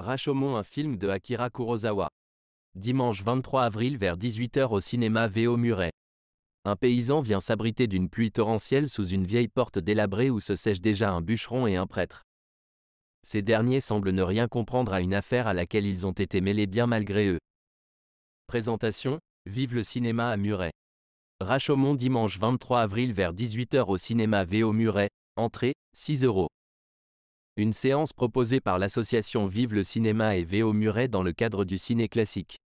Rashomon un film de Akira Kurosawa. Dimanche 23 avril vers 18h au cinéma Véo Muret. Un paysan vient s'abriter d'une pluie torrentielle sous une vieille porte délabrée où se sèchent déjà un bûcheron et un prêtre. Ces derniers semblent ne rien comprendre à une affaire à laquelle ils ont été mêlés bien malgré eux. Présentation Vive le cinéma à Muret. Rachomon dimanche 23 avril vers 18h au cinéma Véo Muret, entrée 6 euros une séance proposée par l'association Vive le Cinéma et Véo Muret dans le cadre du Ciné Classique.